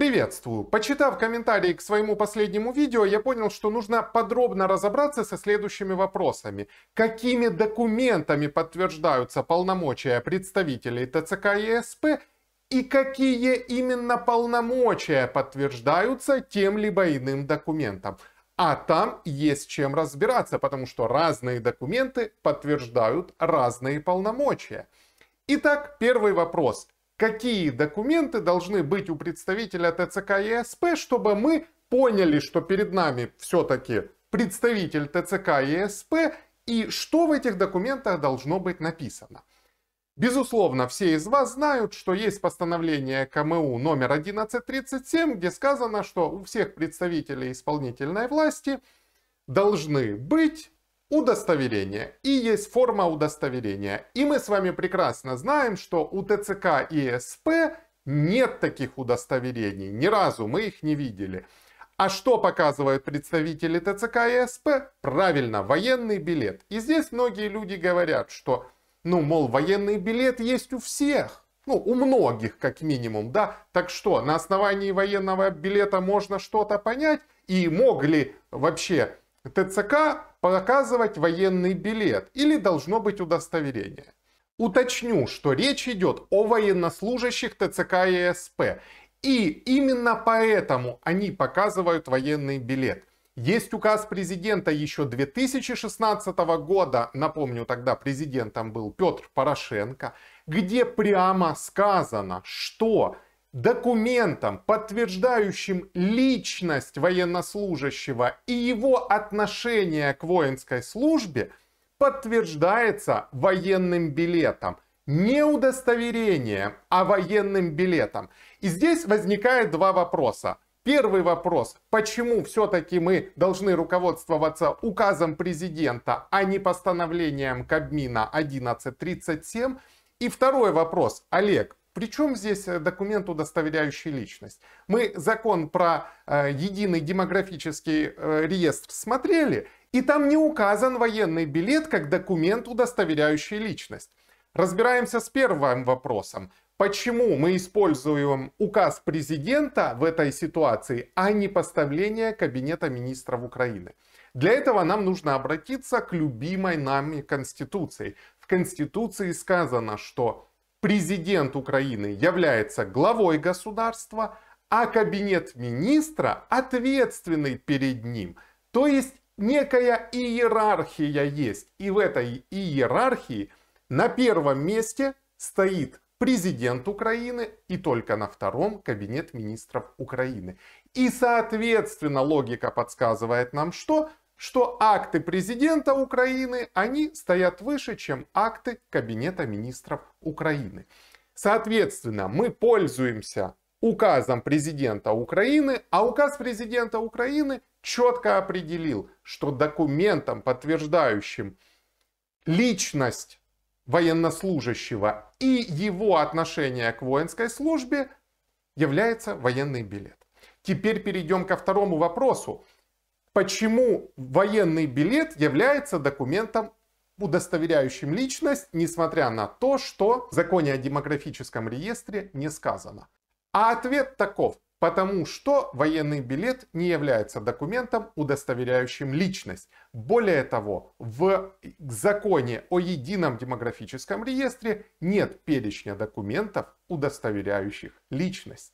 Приветствую! Почитав комментарии к своему последнему видео, я понял, что нужно подробно разобраться со следующими вопросами. Какими документами подтверждаются полномочия представителей ТЦК и СП и какие именно полномочия подтверждаются тем либо иным документом. А там есть чем разбираться, потому что разные документы подтверждают разные полномочия. Итак, первый вопрос какие документы должны быть у представителя ТЦК и СП, чтобы мы поняли, что перед нами все-таки представитель ТЦК и СП, и что в этих документах должно быть написано. Безусловно, все из вас знают, что есть постановление КМУ номер 1137, где сказано, что у всех представителей исполнительной власти должны быть удостоверение. И есть форма удостоверения. И мы с вами прекрасно знаем, что у ТЦК и СП нет таких удостоверений. Ни разу мы их не видели. А что показывают представители ТЦК и СП? Правильно, военный билет. И здесь многие люди говорят, что, ну, мол, военный билет есть у всех. Ну, у многих, как минимум, да. Так что, на основании военного билета можно что-то понять? И могли вообще ТЦК показывать военный билет или должно быть удостоверение. Уточню, что речь идет о военнослужащих ТЦК и СП. И именно поэтому они показывают военный билет. Есть указ президента еще 2016 года, напомню, тогда президентом был Петр Порошенко, где прямо сказано, что документом, подтверждающим личность военнослужащего и его отношение к воинской службе, подтверждается военным билетом. Не удостоверением, а военным билетом. И здесь возникает два вопроса. Первый вопрос, почему все-таки мы должны руководствоваться указом президента, а не постановлением Кабмина 1137? И второй вопрос, Олег, причем здесь э, документ, удостоверяющий личность? Мы закон про э, единый демографический э, реестр смотрели, и там не указан военный билет как документ, удостоверяющий личность. Разбираемся с первым вопросом. Почему мы используем указ президента в этой ситуации, а не поставление Кабинета министров Украины? Для этого нам нужно обратиться к любимой нами Конституции. В Конституции сказано, что президент Украины является главой государства, а кабинет министра ответственный перед ним. То есть некая иерархия есть. И в этой иерархии на первом месте стоит президент Украины и только на втором кабинет министров Украины. И соответственно логика подсказывает нам что? что акты президента Украины, они стоят выше, чем акты Кабинета министров Украины. Соответственно, мы пользуемся указом президента Украины, а указ президента Украины четко определил, что документом, подтверждающим личность военнослужащего и его отношение к воинской службе, является военный билет. Теперь перейдем ко второму вопросу почему военный билет является документом удостоверяющим личность, несмотря на то, что в законе о демографическом реестре не сказано. А ответ таков. Потому что военный билет не является документом, удостоверяющим личность. Более того, в законе о едином демографическом реестре нет перечня документов, удостоверяющих личность.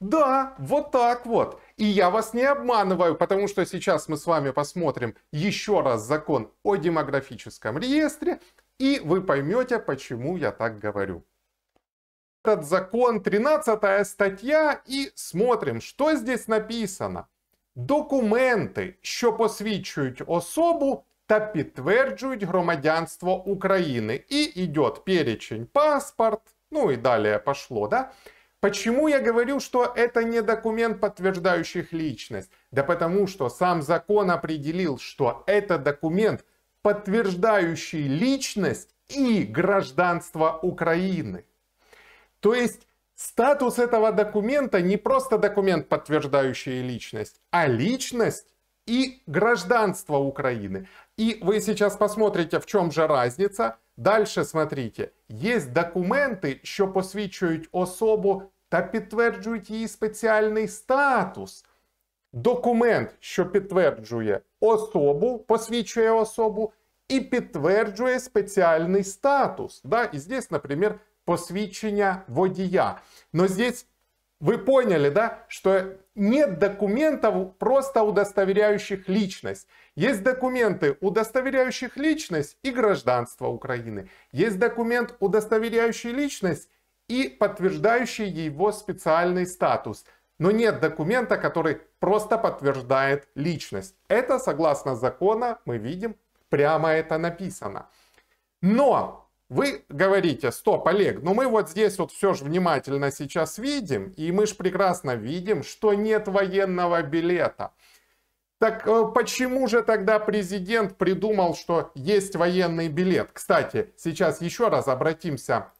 Да, вот так вот. И я вас не обманываю, потому что сейчас мы с вами посмотрим еще раз закон о демографическом реестре, и вы поймете, почему я так говорю. Этот закон, 13 статья, и смотрим, что здесь написано. Документы, что посвідчують особу та подтверждают громадянство Украины. И идет перечень паспорт, ну и далее пошло, да? Почему я говорю, что это не документ, подтверждающий личность? Да потому что сам закон определил, что это документ, подтверждающий личность и гражданство Украины. То есть статус этого документа не просто документ, подтверждающий личность, а личность и гражданство Украины. И вы сейчас посмотрите, в чем же разница. Дальше смотрите, Есть документы, что посвящают особу та підтверджують її спеціальний статус. Документ, що підтверджує особу, посвідчує особу, і підтверджує спеціальний статус. Да? І здесь, наприклад, посвідчення водія. Но здесь вы поняли, да, что нет документов, просто удостоверяющих личность. Есть документы, удостоверяющих личность и гражданство Украины. Есть документ, удостоверяющий личность и подтверждающий его специальный статус. Но нет документа, который просто подтверждает личность. Это, согласно закону, мы видим, прямо это написано. Но вы говорите, стоп, Олег, ну мы вот здесь вот все же внимательно сейчас видим, и мы же прекрасно видим, что нет военного билета. Так э, почему же тогда президент придумал, что есть военный билет? Кстати, сейчас еще раз обратимся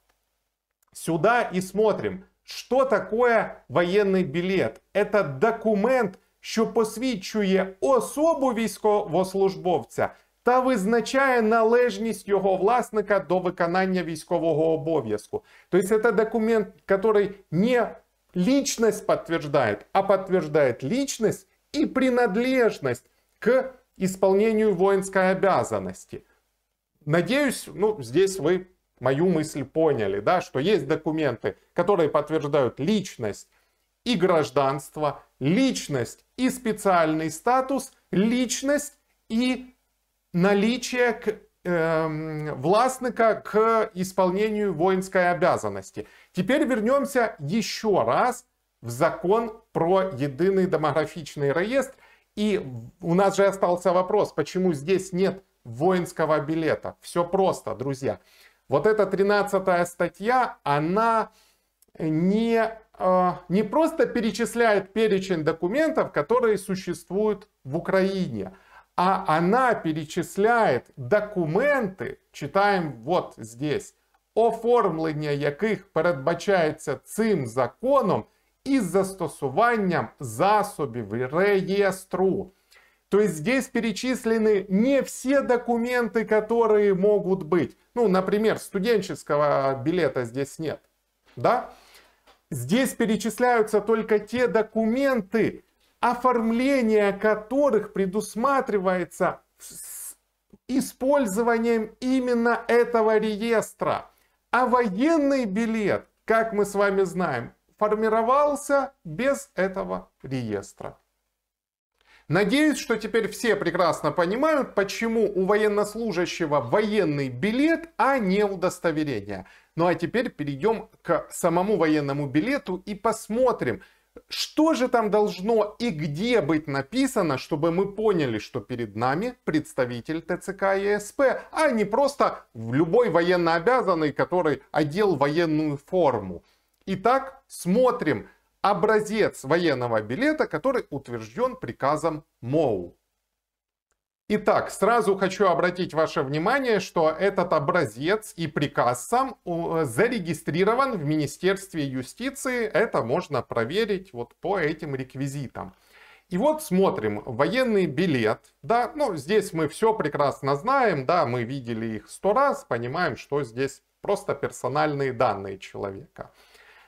сюда и смотрим. что такое военный билет? Это документ, что посвідчує особу військовослужбовця та визначає належність його власника до виконання військового обов'язку. Тобто це документ, який не личность підтверджує, а підтверджує личность і принадлежність к исполнению воинской обязанности. Надеюсь, ну, здесь вы мою мысль поняли, да, что есть документы, которые подтверждают личность и гражданство, личность и специальный статус, личность и наличие к, эм, властника к исполнению воинской обязанности. Теперь вернемся еще раз в закон про единый демографичный реестр. И у нас же остался вопрос, почему здесь нет воинского билета. Все просто, друзья. Вот эта 13 статья, она не, э, не просто перечисляет перечень документов, которые существуют в Украине, а она перечисляет документы, читаем вот здесь, оформлення яких передбачається цим законом із застосуванням засобів реєстру. То есть здесь перечислены не все документы, которые могут быть. Ну, например, студенческого билета здесь нет. Да? Здесь перечисляются только те документы, оформление которых предусматривается с использованием именно этого реестра. А военный билет, как мы с вами знаем, формировался без этого реестра. Надеюсь, что теперь все прекрасно понимают, почему у военнослужащего военный билет, а не удостоверение. Ну а теперь перейдем к самому военному билету и посмотрим, что же там должно и где быть написано, чтобы мы поняли, что перед нами представитель ТЦК и СП, а не просто любой военнообязанный, который одел военную форму. Итак, смотрим образец военного билета, который утвержден приказом МОУ. Итак, сразу хочу обратить ваше внимание, что этот образец и приказ сам э, зарегистрирован в Министерстве юстиции. Это можно проверить вот по этим реквизитам. И вот смотрим, военный билет, да, ну здесь мы все прекрасно знаем, да, мы видели их сто раз, понимаем, что здесь просто персональные данные человека.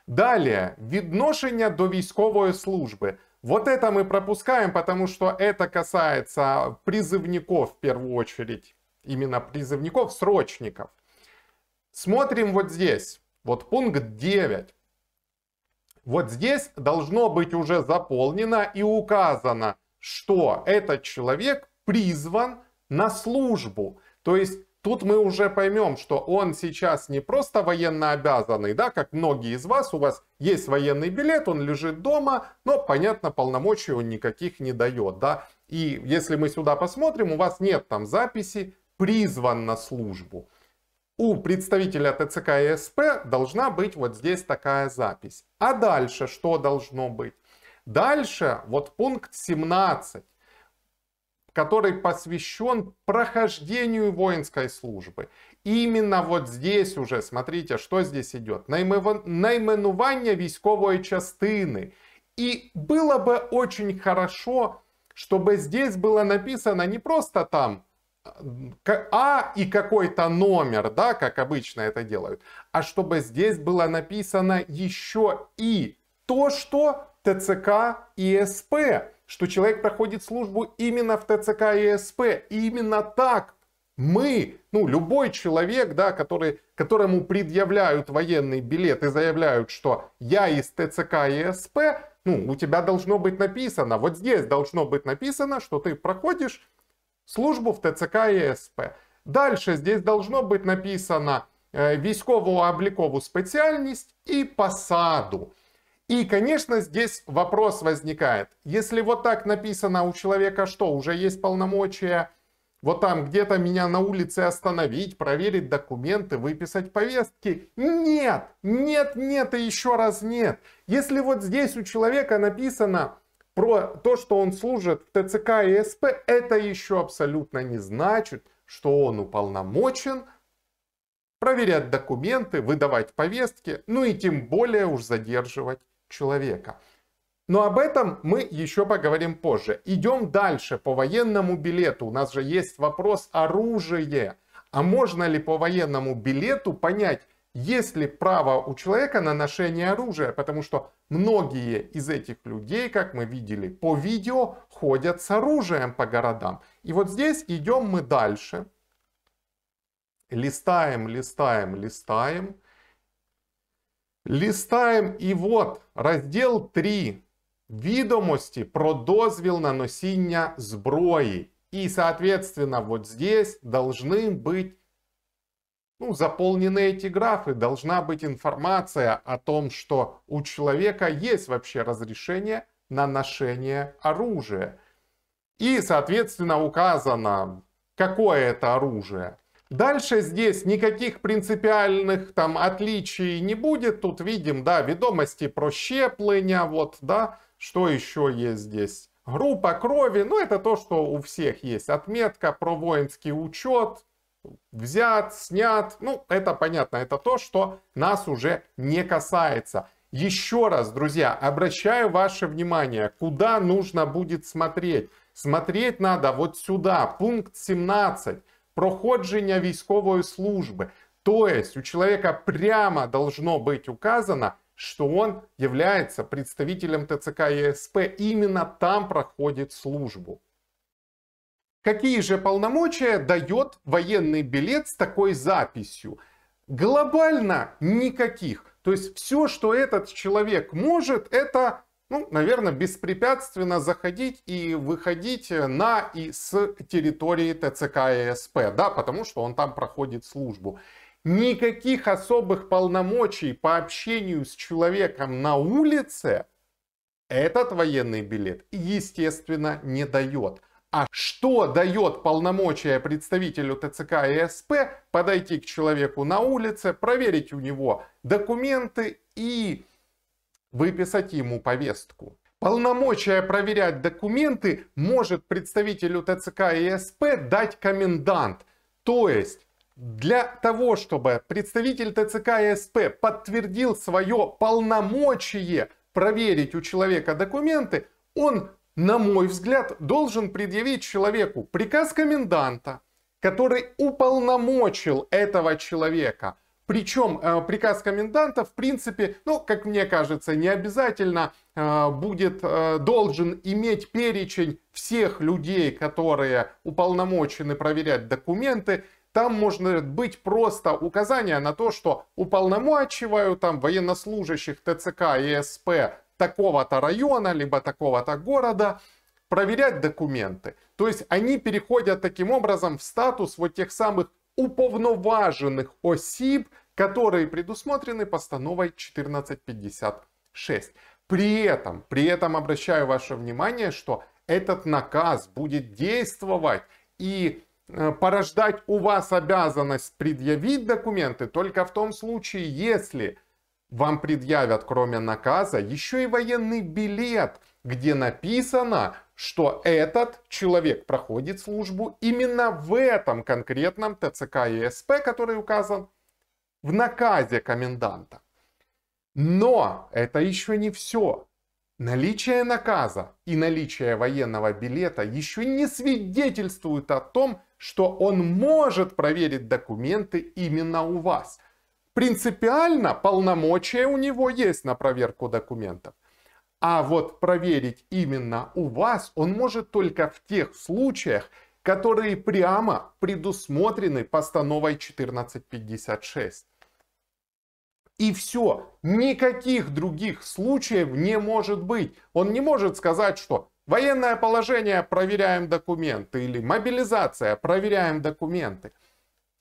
Далее, відношення до військової службы. Вот это мы пропускаем, потому что это касается призывников в первую очередь. Именно призывников, срочников. Смотрим вот здесь. Вот пункт 9. Вот здесь должно быть уже заполнено и указано, что этот человек призван на службу. То есть Тут мы уже поймем, что он сейчас не просто военно обязанный, да, как многие из вас, у вас есть военный билет, он лежит дома, но, понятно, полномочий он никаких не дает, да. И если мы сюда посмотрим, у вас нет там записи «призван на службу». У представителя ТЦК и СП должна быть вот здесь такая запись. А дальше что должно быть? Дальше вот пункт 17 который посвящен прохождению воинской службы. Именно вот здесь уже, смотрите, что здесь идет. наименование військової частины. И было бы очень хорошо, чтобы здесь было написано не просто там э, а и какой-то номер, да, как обычно это делают, а чтобы здесь было написано еще и то, что ТЦК и СП что человек проходит службу именно в ТЦК и СП. И именно так мы, ну, любой человек, да, который, которому предъявляют военный билет и заявляют, что я из ТЦК и СП, ну, у тебя должно быть написано, вот здесь должно быть написано, что ты проходишь службу в ТЦК и СП. Дальше здесь должно быть написано э, військову облікову специальность и посаду. И, конечно, здесь вопрос возникает. Если вот так написано у человека, что уже есть полномочия вот там где-то меня на улице остановить, проверить документы, выписать повестки. Нет, нет, нет и еще раз нет. Если вот здесь у человека написано про то, что он служит в ТЦК и СП, это еще абсолютно не значит, что он уполномочен проверять документы, выдавать повестки, ну и тем более уж задерживать человека. Но об этом мы еще поговорим позже. Идем дальше по военному билету. У нас же есть вопрос оружия. А можно ли по военному билету понять, есть ли право у человека на ношение оружия? Потому что многие из этих людей, как мы видели по видео, ходят с оружием по городам. И вот здесь идем мы дальше. Листаем, листаем, листаем. Листаем и вот раздел 3. видомости про дозвіл на носіння зброї. І, соответственно, вот здесь должны быть ну, заполнены эти графы, должна быть информация о том, что у человека есть вообще разрешение на ношение оружия. И, соответственно, указано, какое это оружие. Дальше здесь никаких принципиальных там отличий не будет. Тут видим, да, ведомости про щеплення, вот, да, что еще есть здесь. Группа крови, ну это то, что у всех есть. Отметка про воинский учет, взят, снят. Ну, это понятно, это то, что нас уже не касается. Еще раз, друзья, обращаю ваше внимание, куда нужно будет смотреть. Смотреть надо вот сюда, пункт 17 проходження військовой службы. То есть у человека прямо должно быть указано, что он является представителем ТЦК ЕСП. Именно там проходит службу. Какие же полномочия дает военный билет с такой записью? Глобально никаких. То есть все, что этот человек может, это ну, наверное, беспрепятственно заходить и выходить на и с территории ТЦК и да, потому что он там проходит службу. Никаких особых полномочий по общению с человеком на улице этот военный билет, естественно, не дает. А что дает полномочия представителю ТЦК и СП подойти к человеку на улице, проверить у него документы и выписать ему повестку. Полномочия проверять документы может представителю ТЦК и СП дать комендант. То есть для того, чтобы представитель ТЦК и СП подтвердил свое полномочие проверить у человека документы, он, на мой взгляд, должен предъявить человеку приказ коменданта, который уполномочил этого человека – причем э, приказ коменданта, в принципе, ну, как мне кажется, не обязательно э, будет, э, должен иметь перечень всех людей, которые уполномочены проверять документы. Там может быть просто указание на то, что уполномочиваю там военнослужащих ТЦК и СП такого-то района, либо такого-то города проверять документы. То есть они переходят таким образом в статус вот тех самых уповноважених осіб, которые предусмотрены постановой 1456. При этом, при этом обращаю ваше внимание, что этот наказ будет действовать и э, порождать у вас обязанность предъявить документы только в том случае, если вам предъявят, кроме наказа, еще и военный билет, где написано, что этот человек проходит службу именно в этом конкретном ТЦК и СП, который указан в наказе коменданта. Но это еще не все. Наличие наказа и наличие военного билета еще не свидетельствуют о том, что он может проверить документы именно у вас. Принципиально полномочия у него есть на проверку документов – а вот проверить именно у вас он может только в тех случаях, которые прямо предусмотрены постановой 1456. И все. Никаких других случаев не может быть. Он не может сказать, что военное положение проверяем документы или мобилизация проверяем документы.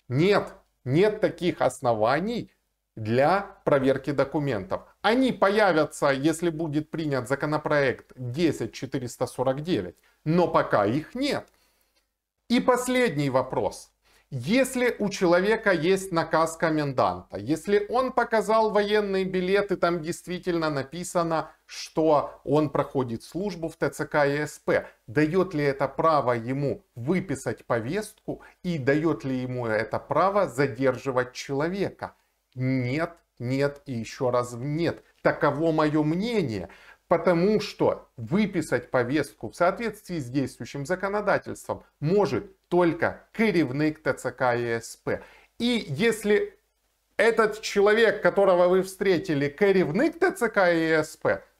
Нет, нет таких оснований для проверки документов. Они появятся, если будет принят законопроект 10449, но пока их нет. И последний вопрос. Если у человека есть наказ коменданта, если он показал военный билет и там действительно написано, что он проходит службу в ТЦК и СП, дает ли это право ему выписать повестку и дает ли ему это право задерживать человека? Нет, нет и еще раз нет. Таково мое мнение. Потому что выписать повестку в соответствии с действующим законодательством может только керевник ТЦК и И если этот человек, которого вы встретили, керевник ТЦК и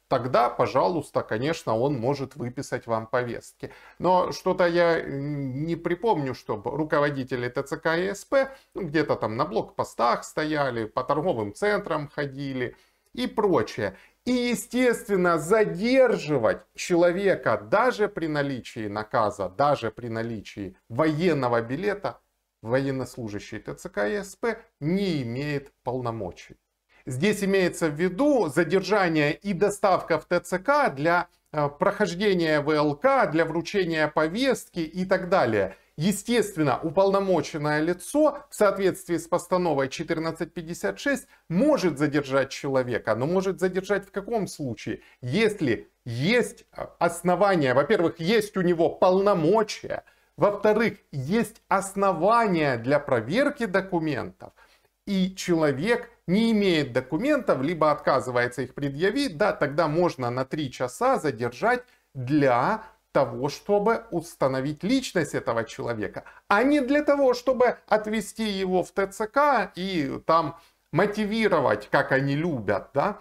тогда, пожалуйста, конечно, он может выписать вам повестки. Но что-то я не припомню, чтобы руководители ТЦК и СП ну, где-то там на блокпостах стояли, по торговым центрам ходили и прочее. И, естественно, задерживать человека даже при наличии наказа, даже при наличии военного билета, военнослужащий ТЦК и СП не имеет полномочий. Здесь имеется в виду задержание и доставка в ТЦК для э, прохождения ВЛК, для вручения повестки и так далее. Естественно, уполномоченное лицо в соответствии с постановой 1456 может задержать человека, но может задержать в каком случае? Если есть основания, во-первых, есть у него полномочия, во-вторых, есть основания для проверки документов, и человек не имеет документов, либо отказывается их предъявить, да, тогда можно на 3 часа задержать для того, чтобы установить личность этого человека, а не для того, чтобы отвести его в ТЦК и там мотивировать, как они любят, да.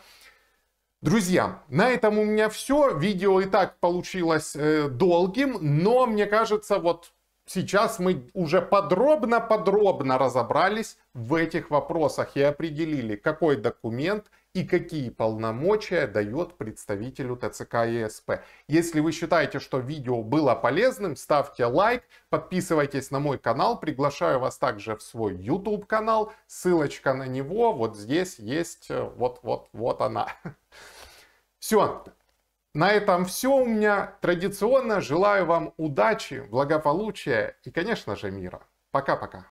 Друзья, на этом у меня все. Видео и так получилось э, долгим, но мне кажется, вот Сейчас мы уже подробно-подробно разобрались в этих вопросах и определили, какой документ и какие полномочия дает представителю ТЦК ЕСП. Если вы считаете, что видео было полезным, ставьте лайк, подписывайтесь на мой канал, приглашаю вас также в свой YouTube канал, ссылочка на него вот здесь есть, вот-вот-вот она. Все, на этом все у меня. Традиционно желаю вам удачи, благополучия и, конечно же, мира. Пока-пока.